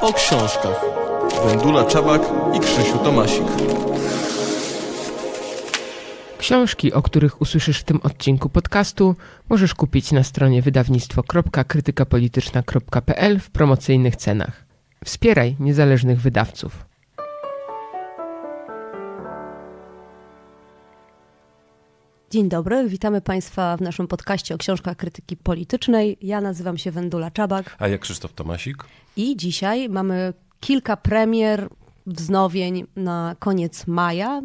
O książkach. Wendula Czabak i Krzysiu Tomasik. Książki, o których usłyszysz w tym odcinku podcastu, możesz kupić na stronie wydawnictwo.krytykapolityczna.pl w promocyjnych cenach. Wspieraj niezależnych wydawców. Dzień dobry, witamy Państwa w naszym podcaście o książkach krytyki politycznej. Ja nazywam się Wendula Czabak. A ja Krzysztof Tomasik. I dzisiaj mamy kilka premier, wznowień na koniec maja.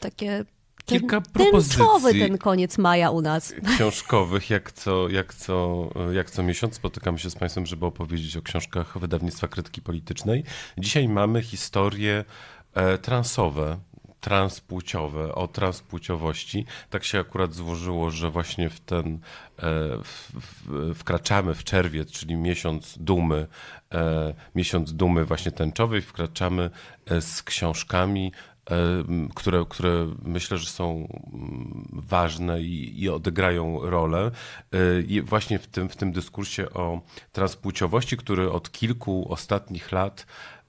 Takie ten, kilka propozycji. ten koniec maja u nas. Książkowych, jak co, jak, co, jak co miesiąc spotykamy się z Państwem, żeby opowiedzieć o książkach wydawnictwa krytyki politycznej. Dzisiaj mamy historie e, transowe transpłciowe, o transpłciowości. Tak się akurat złożyło, że właśnie w ten e, w, w, wkraczamy w czerwiec, czyli miesiąc dumy, e, miesiąc dumy właśnie tęczowej, wkraczamy e, z książkami które, które myślę, że są ważne i, i odegrają rolę. I właśnie w tym, w tym dyskursie o transpłciowości, który od kilku ostatnich lat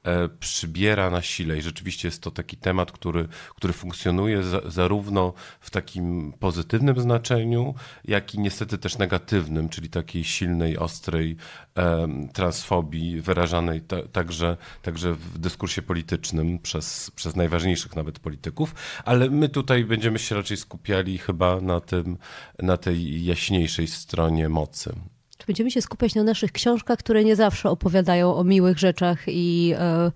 E, przybiera na sile i rzeczywiście jest to taki temat, który, który funkcjonuje za, zarówno w takim pozytywnym znaczeniu, jak i niestety też negatywnym, czyli takiej silnej, ostrej e, transfobii wyrażanej ta, także, także w dyskursie politycznym przez, przez najważniejszych nawet polityków, ale my tutaj będziemy się raczej skupiali chyba na tym, na tej jaśniejszej stronie mocy będziemy się skupiać na naszych książkach, które nie zawsze opowiadają o miłych rzeczach i. E,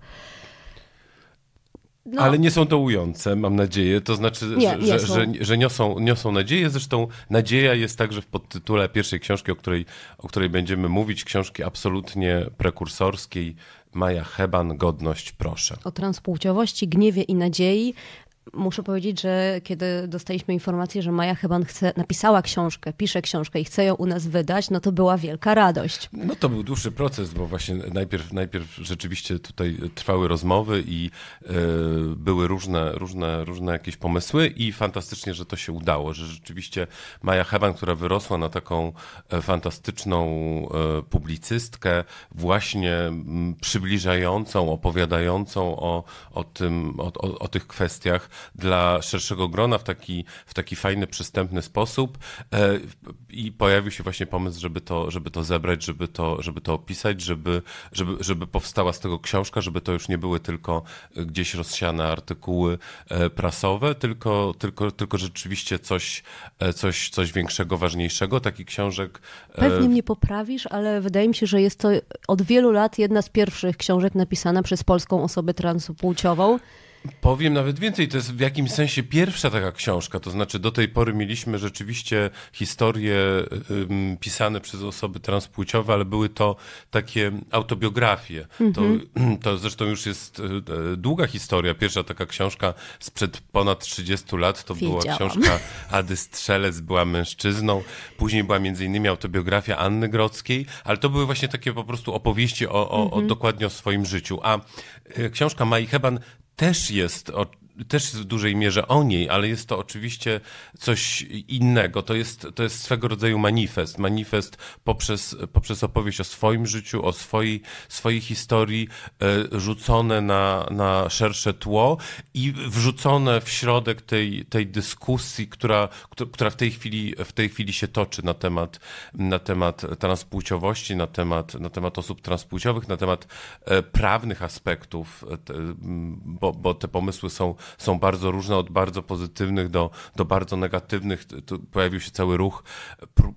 no. Ale nie są dołujące, mam nadzieję. To znaczy, nie, że, nie że, że, niosą, niosą nadzieję. Zresztą nadzieja jest także w podtytule pierwszej książki, o której, o której będziemy mówić, książki absolutnie prekursorskiej, Maja Heban, Godność, proszę. O transpłciowości, gniewie i nadziei Muszę powiedzieć, że kiedy dostaliśmy informację, że Maja Heban chce, napisała książkę, pisze książkę i chce ją u nas wydać, no to była wielka radość. No to był dłuższy proces, bo właśnie najpierw, najpierw rzeczywiście tutaj trwały rozmowy i yy, były różne, różne, różne jakieś pomysły i fantastycznie, że to się udało, że rzeczywiście Maja Heban, która wyrosła na taką e, fantastyczną e, publicystkę, właśnie przybliżającą, opowiadającą o, o, tym, o, o, o tych kwestiach, dla szerszego grona w taki, w taki fajny, przystępny sposób e, i pojawił się właśnie pomysł, żeby to, żeby to zebrać, żeby to, żeby to opisać, żeby, żeby, żeby powstała z tego książka, żeby to już nie były tylko gdzieś rozsiane artykuły e, prasowe, tylko, tylko, tylko rzeczywiście coś, e, coś, coś większego, ważniejszego, taki książek. Pewnie mnie poprawisz, ale wydaje mi się, że jest to od wielu lat jedna z pierwszych książek napisana przez polską osobę transpłciową. Powiem nawet więcej, to jest w jakimś sensie pierwsza taka książka, to znaczy do tej pory mieliśmy rzeczywiście historie pisane przez osoby transpłciowe, ale były to takie autobiografie. Mm -hmm. To, mhm. to zresztą już jest e, długa historia, pierwsza taka książka sprzed ponad 30 lat, to Wiedziałam. była książka Ady Strzelec, była mężczyzną, później była między innymi autobiografia Anny Grodzkiej, ale to były właśnie takie po prostu opowieści o, o, mm -hmm. o mhm. dokładnie o swoim życiu, a e, książka Mai Heban też jest też w dużej mierze o niej, ale jest to oczywiście coś innego. To jest, to jest swego rodzaju manifest. Manifest poprzez, poprzez opowieść o swoim życiu, o swojej, swojej historii, e, rzucone na, na szersze tło i wrzucone w środek tej, tej dyskusji, która, która w, tej chwili, w tej chwili się toczy na temat, na temat transpłciowości, na temat, na temat osób transpłciowych, na temat e, prawnych aspektów, e, bo, bo te pomysły są są bardzo różne, od bardzo pozytywnych do, do bardzo negatywnych. Tu pojawił się cały ruch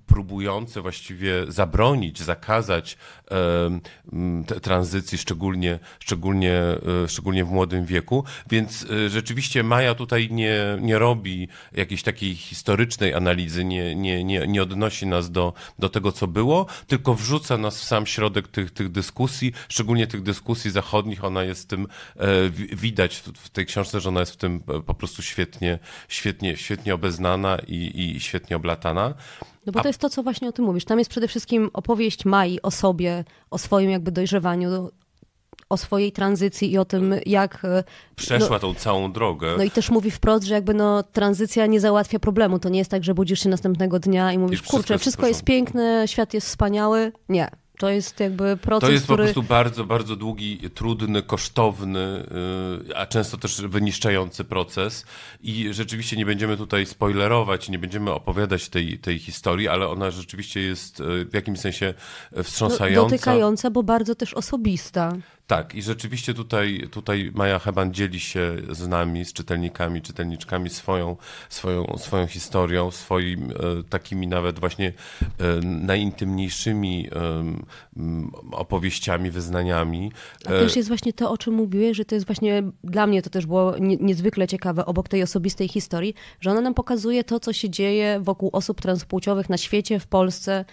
próbujący właściwie zabronić, zakazać e, tranzycji, szczególnie, szczególnie, e, szczególnie w młodym wieku. Więc e, rzeczywiście Maja tutaj nie, nie robi jakiejś takiej historycznej analizy, nie, nie, nie, nie odnosi nas do, do tego, co było, tylko wrzuca nas w sam środek tych, tych dyskusji, szczególnie tych dyskusji zachodnich. Ona jest tym, e, widać w tej książce, że ona jest w tym e, po prostu świetnie, świetnie, świetnie obeznana i, i świetnie oblatana. No bo A... to jest to, co właśnie o tym mówisz. Tam jest przede wszystkim opowieść Mai o sobie, o swoim jakby dojrzewaniu, o swojej tranzycji i o tym, jak. E, no- Przeszła no, tą całą drogę. No i też mówi wprost, że jakby no, tranzycja nie załatwia problemu. To nie jest tak, że budzisz się następnego dnia i mówisz, I wszystko kurczę, jest, wszystko jest piękne, świat jest wspaniały. Nie. To jest jakby proces, To jest który... po prostu bardzo, bardzo długi, trudny, kosztowny, y, a często też wyniszczający proces i rzeczywiście nie będziemy tutaj spoilerować, nie będziemy opowiadać tej, tej historii, ale ona rzeczywiście jest y, w jakimś sensie no, wstrząsająca. Dotykająca, bo bardzo też osobista. Tak, i rzeczywiście tutaj, tutaj Maja Heban dzieli się z nami, z czytelnikami, czytelniczkami swoją, swoją, swoją historią, swoimi e, takimi nawet właśnie e, najintymniejszymi e, opowieściami, wyznaniami. A też jest właśnie to, o czym mówiłeś, że to jest właśnie dla mnie to też było niezwykle ciekawe obok tej osobistej historii, że ona nam pokazuje to, co się dzieje wokół osób transpłciowych na świecie, w Polsce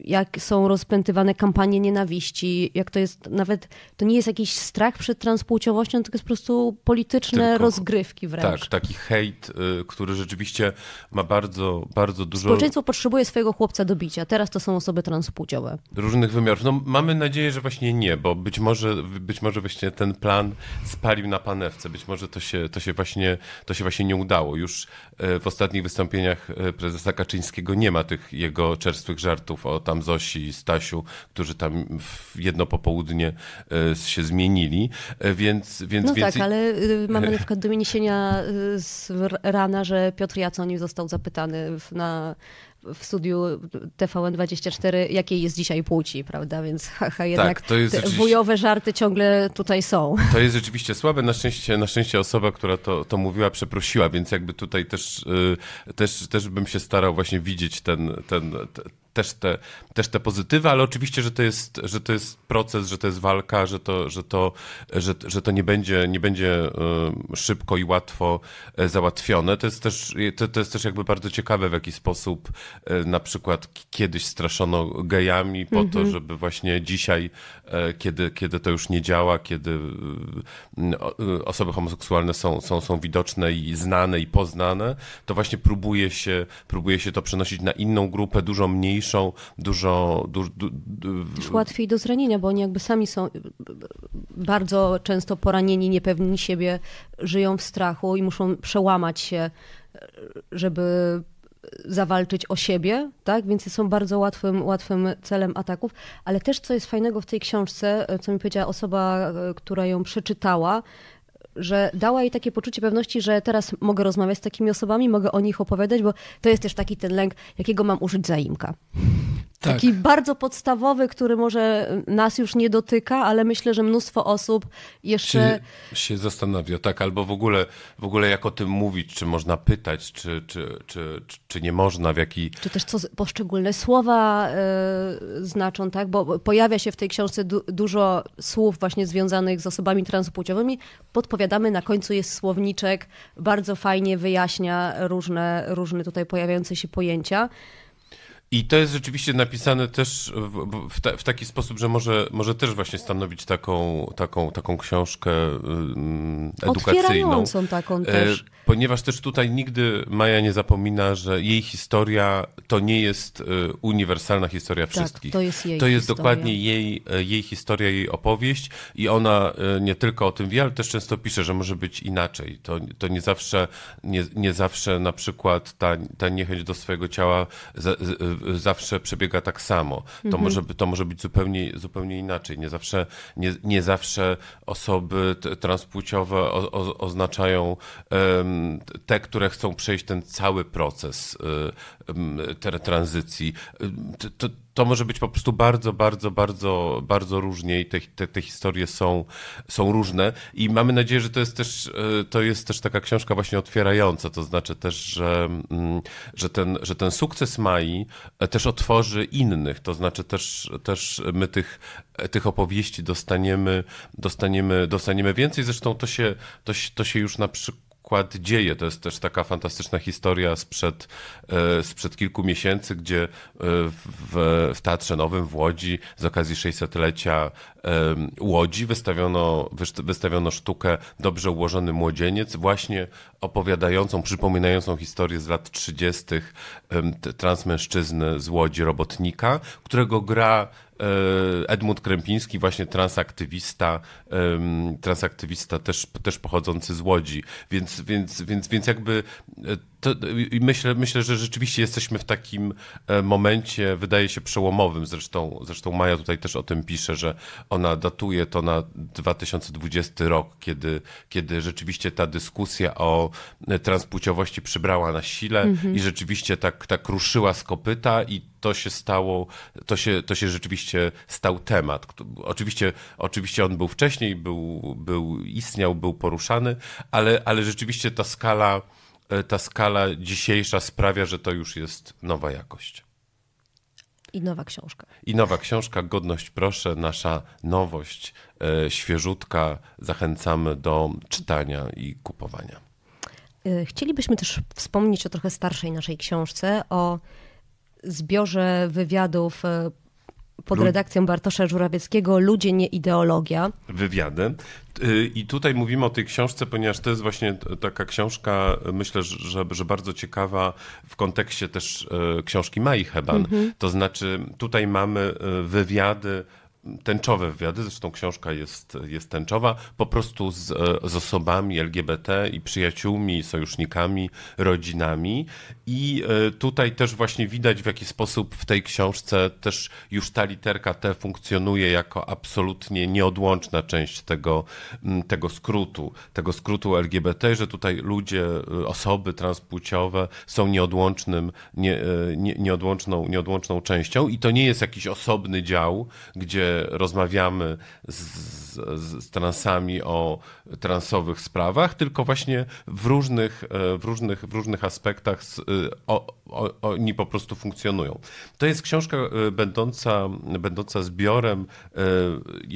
jak są rozpętywane kampanie nienawiści, jak to jest nawet, to nie jest jakiś strach przed transpłciowością, tylko jest po prostu polityczne tylko, rozgrywki wręcz. Tak, taki hejt, y, który rzeczywiście ma bardzo, bardzo dużo... Społeczeństwo potrzebuje swojego chłopca do bicia, teraz to są osoby transpłciowe. Różnych wymiarów. No mamy nadzieję, że właśnie nie, bo być może, być może właśnie ten plan spalił na panewce, być może to się, to się, właśnie, to się właśnie nie udało. Już y, w ostatnich wystąpieniach y, prezesa Kaczyńskiego nie ma tych jego czerstwych żartów o tam Zosi i Stasiu, którzy tam w jedno popołudnie e, się zmienili, e, więc... więc no więc... tak, ale y, mamy na przykład doniesienia y, z rana, że Piotr Jaconił został zapytany na w studiu TVN24, jakiej jest dzisiaj płci, prawda? Więc haha, jednak tak, rzeczywiście... wujowe żarty ciągle tutaj są. To jest rzeczywiście słabe. Na szczęście, na szczęście osoba, która to, to mówiła, przeprosiła, więc jakby tutaj też, y, też, też bym się starał właśnie widzieć ten, ten, ten też te, też te pozytywy, ale oczywiście, że to jest, że to jest proces, że to jest walka, że to, że to, że, że to nie będzie, nie będzie e, szybko i łatwo e, załatwione. To jest, też, to, to jest też jakby bardzo ciekawe, w jaki sposób e, na przykład kiedyś straszono gejami po to, mhm. żeby właśnie dzisiaj, kiedy, kiedy to już nie działa, kiedy mm, y, osoby homoseksualne są, są, są widoczne i znane i poznane, to właśnie próbuje się, próbuje się to przenosić na inną grupę, dużo mniejszą, mniejszą, dużo... Du, du, du, Też łatwiej do zranienia, bo oni jakby sami są bardzo często poranieni, niepewni siebie, żyją w strachu i muszą przełamać się, żeby zawalczyć o siebie, tak? Więc są bardzo łatwym, łatwym celem ataków. Ale też co jest fajnego w tej książce, co mi powiedziała osoba, która ją przeczytała, że dała jej takie poczucie pewności, że teraz mogę rozmawiać z takimi osobami, mogę o nich opowiadać, bo to jest też taki ten lęk, jakiego mam użyć zaimka. Tak. Taki bardzo podstawowy, który może nas już nie dotyka, ale myślę, że mnóstwo osób jeszcze. Się, się zastanawia, tak, albo w ogóle, w ogóle jak o tym mówić, czy można pytać, czy, czy, czy, czy nie można, w jaki. Czy też co poszczególne słowa y, znaczą, tak? Bo pojawia się w tej książce du dużo słów właśnie związanych z osobami transpłciowymi. Podpowiadamy, na końcu jest słowniczek, bardzo fajnie wyjaśnia różne, różne tutaj pojawiające się pojęcia. I to jest rzeczywiście napisane też w, w, ta, w, taki sposób, że może, może też właśnie stanowić taką, taką, taką książkę um, edukacyjną. taką e, też. Ponieważ też tutaj nigdy Maja nie zapomina, że jej historia to nie jest e, uniwersalna historia tak, wszystkich. Tak, to jest jej To jest dokładnie jej, e, jej historia, jej opowieść i ona nie tylko o tym wie, ale też często pisze, że może być inaczej. To, to nie zawsze nie, nie zawsze na przykład ta, ta niechęć do swojego ciała za, zawsze przebiega tak samo. To, mhm. może, to może być zupełnie, zupełnie inaczej. Nie zawsze, nie, nie zawsze osoby transpłciowe o, o, oznaczają um, te, które chcą przejść ten cały proces um, tranzycji. Y, to, to może być po prostu bardzo, bardzo, bardzo, bardzo różnie i te, te, te, historie są, są różne. I mamy nadzieję, że to jest też, e, to jest też taka książka właśnie otwierająca, to znaczy też, że, mm, że, ten, że ten sukces Mai e, też otworzy innych, to znaczy też, też my tych, e, tych opowieści dostaniemy, dostaniemy, dostaniemy więcej. Zresztą to się, to, to się już na przykład układ dzieje. To jest też taka fantastyczna historia sprzed, e, sprzed kilku miesięcy, gdzie e, w, w Teatrze Nowym w Łodzi z okazji 600-lecia Łodzi wystawiono, wystawiono sztukę Dobrze ułożony młodzieniec, właśnie opowiadającą, przypominającą historię z lat 30. transmężczyzny z Łodzi, robotnika, którego gra E, Edmund Krępiński, właśnie transaktywista, transaktywista też, też pochodzący z Łodzi. Więc, więc, więc, więc jakby e, to, myślę, myślę, że rzeczywiście jesteśmy w takim e, momencie, wydaje się, przełomowym. Zresztą, zresztą Maja tutaj też o tym pisze, że ona datuje to na 2020 rok, kiedy, kiedy rzeczywiście ta dyskusja o transpłciowości przybrała na sile mhm. i rzeczywiście tak, tak ruszyła z kopyta i to się stało, to się, to się rzeczywiście stał temat. Oczywiście, oczywiście on był wcześniej, był, był, istniał, był poruszany, ale, ale rzeczywiście ta skala E, ta skala dzisiejsza sprawia, że to już jest nowa jakość. I nowa książka. I nowa książka, godność proszę, nasza nowość, e, świeżutka. Zachęcamy do czytania i kupowania. E, chcielibyśmy też wspomnieć o trochę starszej naszej książce, o zbiorze wywiadów pod redakcją Bartosza Żurawieckiego Ludzie nie ideologia. Wywiadem. Y, I tutaj mówimy o tej książce, ponieważ to jest właśnie taka książka, y, myślę, że, że bardzo ciekawa w kontekście też y, książki Mai Heban. Mhm. To znaczy, tutaj mamy wywiady tęczowe wywiady, zresztą książka jest, jest tęczowa, po prostu z, e, z osobami LGBT i przyjaciółmi, sojusznikami, rodzinami. I e, tutaj też właśnie widać, w jaki sposób w tej książce też już ta literka T funkcjonuje jako absolutnie nieodłączna część tego, tego skrótu, tego skrótu LGBT, że tutaj ludzie, e, osoby transpłciowe są nieodłącznym, nie, nie, nieodłączną, nieodłączną częścią i to nie jest jakiś osobny dział, gdzie rozmawiamy z, z, z transami o transowych sprawach, tylko właśnie w różnych, e, w różnych, w różnych aspektach e, o, o, oni po prostu funkcjonują. To jest książka e, będąca, będąca zbiorem,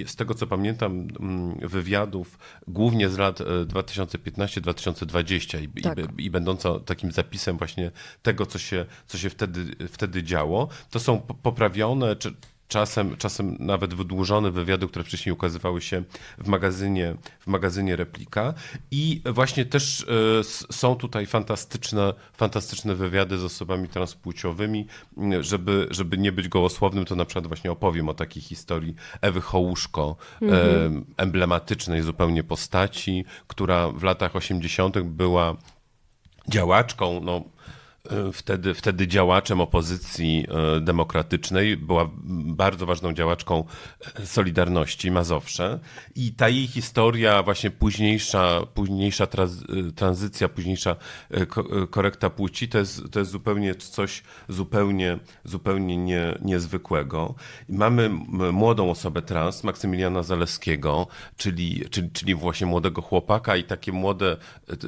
z tego co pamiętam, wywiadów głównie z lat 2015-2020 i, tak. i, i będąca takim zapisem właśnie tego, co się, co się wtedy, wtedy działo. To są poprawione, czy czasem, czasem nawet wydłużone wywiady, które wcześniej ukazywały się w magazynie, w magazynie Replika. I właśnie też e, są tutaj fantastyczne, fantastyczne wywiady z osobami transpłciowymi. Żeby, żeby nie być gołosłownym, to na przykład właśnie opowiem o takiej historii Ewy Hołuszko, e, mhm. emblematycznej zupełnie postaci, która w latach 80. była działaczką, no, E, wtedy, wtedy działaczem opozycji e, demokratycznej, była bardzo ważną działaczką e, Solidarności Mazowsze i ta jej historia, właśnie późniejsza, późniejsza tranzycja, późniejsza korekta płci, to jest, to jest zupełnie coś zupełnie, zupełnie nie, niezwykłego. Mamy młodą osobę trans, Maksymiliana Zaleskiego, czyli, czyli, czyli właśnie młodego chłopaka i takie młode,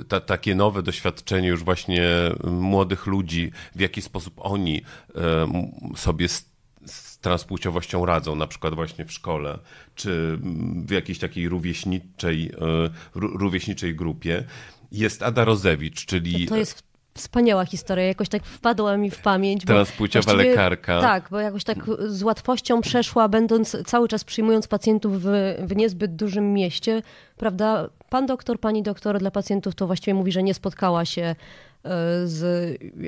ta, takie nowe doświadczenie już właśnie młodych ludzi, w jaki sposób oni e, sobie z, z transpłciowością radzą, na przykład właśnie w szkole, czy w jakiejś takiej rówieśniczej, e, rówieśniczej grupie. Jest Ada Rozewicz, czyli... To jest wspaniała historia, jakoś tak wpadła mi w pamięć. Transpłciowa lekarka. Tak, bo jakoś tak z łatwością przeszła, będąc cały czas przyjmując pacjentów w, w niezbyt dużym mieście, prawda? Pan doktor, pani doktor dla pacjentów to właściwie mówi, że nie spotkała się E, z,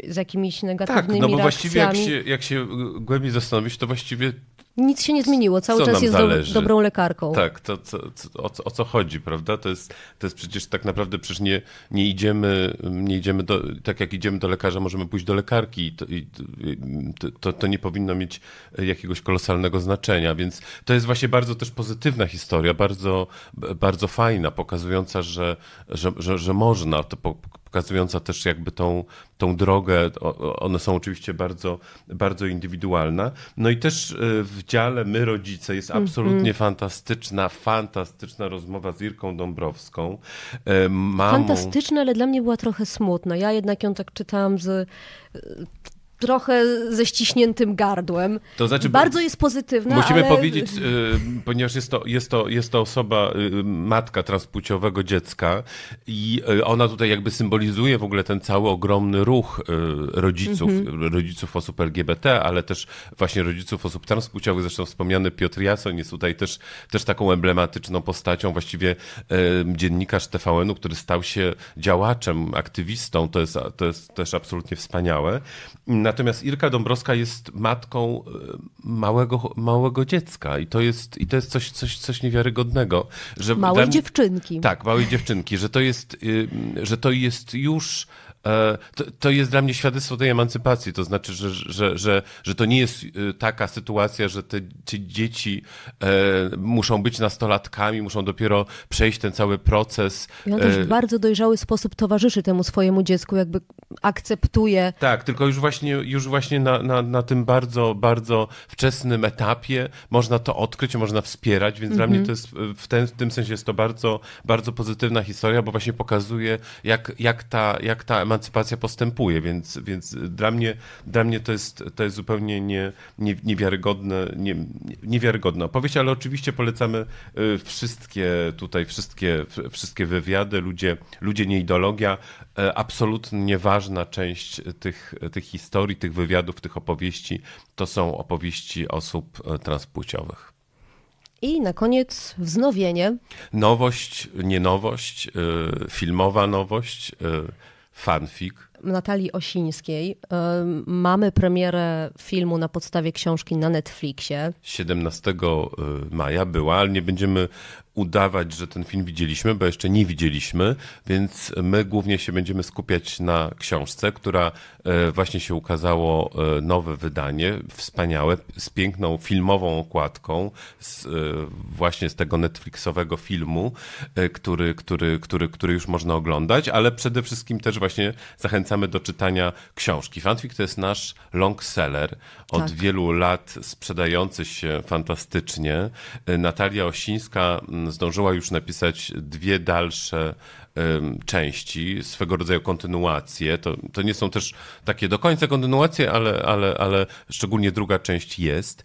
z jakimiś negatywnymi tak, no bo właściwie jak się, jak się głębiej zastanowisz, to właściwie nic się nie zmieniło, cały co czas jest dobrą lekarką. Tak, to, to, to o, o, co chodzi, prawda? To jest, to jest przecież tak naprawdę, przecież nie, nie idziemy, nie idziemy do, tak jak idziemy do lekarza, możemy pójść do lekarki i to, i to, to, nie powinno mieć jakiegoś kolosalnego znaczenia, więc to jest właśnie bardzo też pozytywna historia, bardzo, bardzo fajna, pokazująca, że, że, że, że można, to po, pokazująca też jakby tą, tą drogę. One są oczywiście bardzo, bardzo indywidualne. No i też y, w dziale My Rodzice jest mhm. absolutnie mm fantastyczna, fantastyczna rozmowa z Irką Dąbrowską. E, mamą... Fantastyczna, ale dla mnie była trochę smutna. Ja jednak ją tak czytałam z trochę ze ściśniętym gardłem. To znaczy, Bardzo jest pozytywna. Musimy ale... powiedzieć, y, ponieważ jest to, jest, to, jest to osoba, y, matka transpłciowego dziecka, i y, ona tutaj jakby symbolizuje w ogóle ten cały ogromny ruch rodziców, mhm. rodziców osób LGBT, ale też właśnie rodziców osób transpłciowych. Zresztą wspomniany Piotr Jasoń jest tutaj też, też taką emblematyczną postacią, właściwie dziennikarz TVN-u, który stał się działaczem, aktywistą. To jest, to jest też absolutnie wspaniałe. Natomiast Irka Dąbrowska jest matką e, małego, małego dziecka i to jest, i to jest coś, coś, coś niewiarygodnego. Że małej dziewczynki. Tak, małej dziewczynki, że to jest, y, że to jest już E, to, to jest dla mnie świadectwo tej emancypacji. To znaczy, że, że, że, że to nie jest y, taka sytuacja, że te, te dzieci e, muszą być nastolatkami, muszą dopiero przejść ten cały proces. I on też e, w bardzo dojrzały sposób towarzyszy temu swojemu dziecku, jakby akceptuje. Tak, tylko już właśnie, już właśnie na, na, na tym bardzo, bardzo wczesnym etapie można to odkryć, można wspierać, więc mhm. dla mnie mhm. to jest w, ten, w tym sensie jest to bardzo, bardzo pozytywna historia, bo właśnie pokazuje, jak, jak ta, jak ta emancypacja emancypacja postępuje, więc, więc dla, mnie, dla mnie to jest, to jest zupełnie nie, nie, niewiarygodne, nie, niewiarygodna opowieść, ale oczywiście polecamy y, wszystkie tutaj, wszystkie, wszystkie wywiady, ludzie, ludzie nie ideologia, y, absolutnie ważna część tych, tych historii, tych wywiadów, tych opowieści to są opowieści osób y, transpłciowych. I na koniec wznowienie. Nowość, nie nowość, filmowa nowość, fanfic Natalii Osińskiej. Mamy premierę filmu na podstawie książki na Netflixie. 17 e, maja była, ale nie będziemy udawać, że ten film widzieliśmy, bo jeszcze nie widzieliśmy, więc my głównie się będziemy skupiać na książce, która e, właśnie się ukazało e, nowe wydanie, wspaniałe, z piękną filmową okładką, z, właśnie z tego Netflixowego filmu, który, który, który, który już można oglądać, ale przede wszystkim też właśnie zachęcam zachęcamy do czytania książki. Fanfic to jest nasz long seller od tak. wielu lat sprzedający się fantastycznie. Natalia Osińska mm, zdążyła już napisać dwie dalsze części, swego rodzaju kontynuacje. To, to nie są też takie do końca kontynuacje, ale, ale, ale szczególnie druga część jest.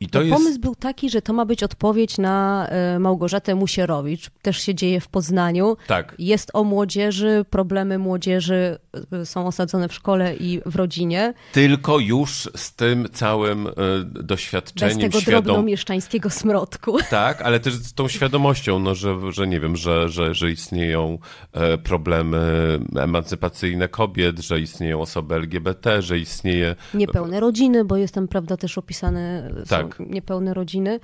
I to no, jest... Pomysł był taki, że to ma być odpowiedź na e, Małgorzatę Musierowicz. Też się dzieje w Poznaniu. Tak. Jest o młodzieży, problemy młodzieży e, są osadzone w szkole i w rodzinie. Tylko już z tym całym e, doświadczeniem. Bez tego świadom... drobnomieszczańskiego smrodku. Tak, ale też z tą świadomością, no, że, że nie wiem, że, że, że istnieją E, problemy emancypacyjne kobiet, że istnieją osoby LGBT, że istnieje. Niepełne rodziny, bo jestem, prawda, też opisane tak. niepełne rodziny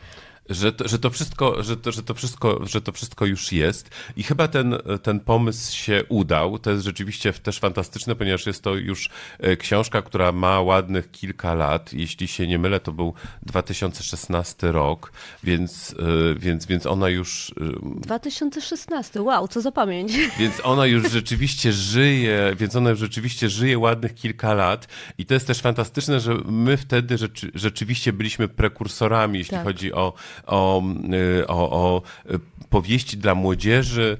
że to, że to wszystko, że to, że to wszystko, że to wszystko już jest i chyba ten, ten pomysł się udał. To jest rzeczywiście też fantastyczne, ponieważ jest to już e, książka, która ma ładnych kilka lat. Jeśli się nie mylę, to był 2016 rok, więc, e, więc, więc ona już... 2016, e, wow, co za pamięć. Więc ona już rzeczywiście żyje, więc ona już rzeczywiście żyje ładnych kilka lat i to jest też fantastyczne, że my wtedy rzeczy, rzeczywiście byliśmy prekursorami, jeśli tak. chodzi o Y, o, o, o y, powieści dla młodzieży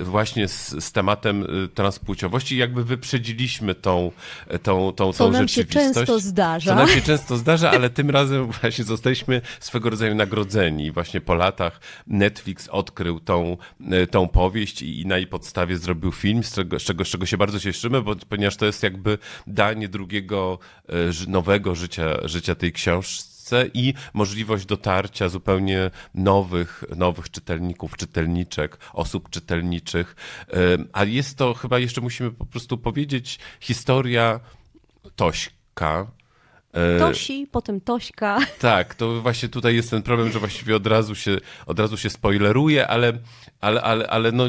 y, właśnie z, z, tematem transpłciowości. Jakby wyprzedziliśmy tą, tą, tą, co tą nam rzeczywistość. Się często zdarza. Co nam się często zdarza, ale tym razem właśnie zostaliśmy swego rodzaju nagrodzeni. Właśnie po latach Netflix odkrył tą, tą powieść i, i na jej podstawie zrobił film, z czego, z, czego, z czego się bardzo cieszymy, bo, ponieważ to jest jakby danie drugiego, nowego życia, życia tej książki i możliwość dotarcia zupełnie nowych, nowych czytelników, czytelniczek, osób czytelniczych. A jest to chyba jeszcze musimy po prostu powiedzieć historia Tośka, E, Tosi, potem Tośka. Tak, to właśnie tutaj jest ten problem, że właściwie od razu się, od razu się spoileruje, ale, ale, ale, ale no,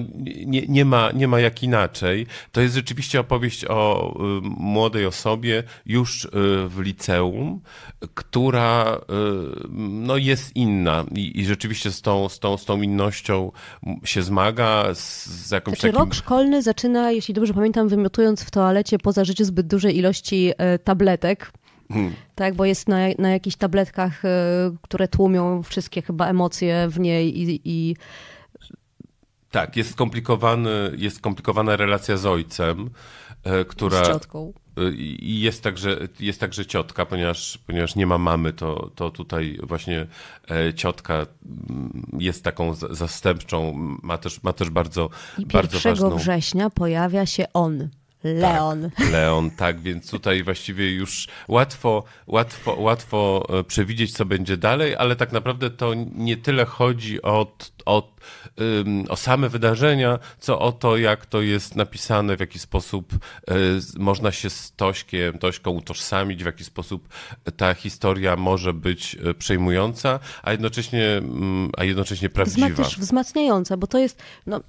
nie, nie, ma, nie ma jak inaczej. To jest rzeczywiście opowieść o y, młodej osobie już y, w liceum, która y, no, jest inna i, i rzeczywiście z tą, z, tą, z tą innością się zmaga. Z, z jakimś znaczy, takim... rok szkolny zaczyna, jeśli dobrze pamiętam, wymiotując w toalecie poza życiu zbyt dużej ilości tabletek. Hmm. Tak, bo jest na, na jakichś tabletkach, e, które tłumią wszystkie chyba emocje w niej i, i... Tak, jest, skomplikowany, jest skomplikowana relacja z ojcem, e, która. Z ciotką. E, I jest także, jest także ciotka, ponieważ, ponieważ nie ma mamy, to, to tutaj właśnie ciotka jest taką zastępczą, ma też, ma też bardzo, I bardzo 1 września pojawia się on. Tak, Leon. Tak, Leon, tak, więc tutaj właściwie już łatwo, łatwo, łatwo e, przewidzieć, co będzie dalej, ale tak naprawdę to nie tyle chodzi o, o, o same wydarzenia, co o to, jak to jest napisane, w jaki sposób e, można się z Tośkiem, Tośką utożsamić, w jaki sposób ta historia może być e, przejmująca, a jednocześnie, mm, a jednocześnie prawdziwa. Wzmacniająca, bo to jest, no,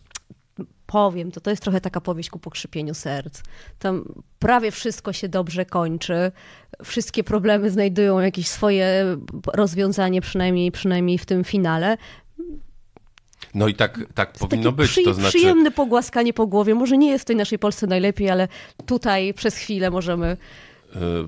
powiem, to to jest trochę taka powieść ku pokrzypieniu serc. Tam prawie wszystko się dobrze kończy, wszystkie problemy znajdują jakieś swoje rozwiązanie, przynajmniej, przynajmniej w tym finale. No i tak, tak powinno być. Przy, to znaczy... Przyjemne pogłaskanie po głowie. Może nie jest w tej naszej Polsce najlepiej, ale tutaj przez chwilę możemy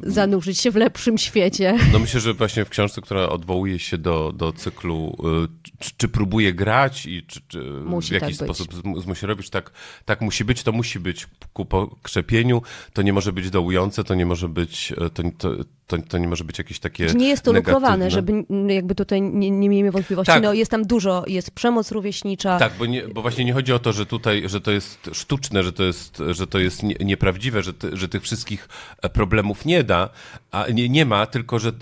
Yy, zanurzyć się w lepszym świecie. No myślę, że właśnie w książce, która odwołuje się do, do cyklu, yy, czy, czy próbuje grać i czy, czy w jakiś tak sposób musi robić, tak, tak musi być, to musi być ku pokrzepieniu, to nie może być dołujące, to nie może być, e, to, to, to, to nie może być jakieś takie. Czy nie jest to negatywne. lukowane, żeby jakby tutaj nie, nie miejmy wątpliwości. Tak. No, jest tam dużo, jest przemoc rówieśnicza. Tak, bo, nie, bo właśnie nie chodzi o to, że tutaj, że to jest sztuczne, że to jest, że to jest nie, nieprawdziwe, że, ty, że tych wszystkich e, problemów nie da, a nie, nie ma, tylko że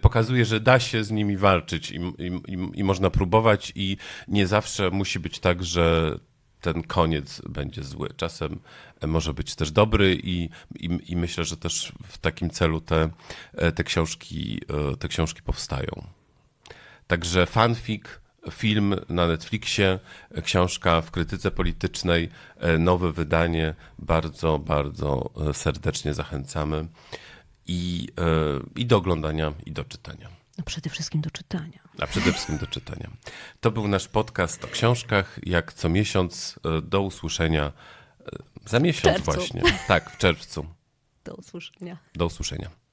pokazuje, że da się z nimi walczyć i, i, i, i można próbować i nie zawsze musi być tak, że ten koniec będzie zły. Czasem e, może być też dobry i, i, i, myślę, że też w takim celu te, e, te, książki, e, te książki powstają. Także fanfic, film na Netflixie, książka w krytyce politycznej, nowe wydanie. Bardzo, bardzo serdecznie zachęcamy i, i do oglądania, i do czytania. No przede wszystkim do czytania. A przede wszystkim do czytania. To był nasz podcast o książkach, jak co miesiąc e, do usłyszenia. E, za miesiąc właśnie. Tak, w czerwcu. Do usłyszenia. Do usłyszenia.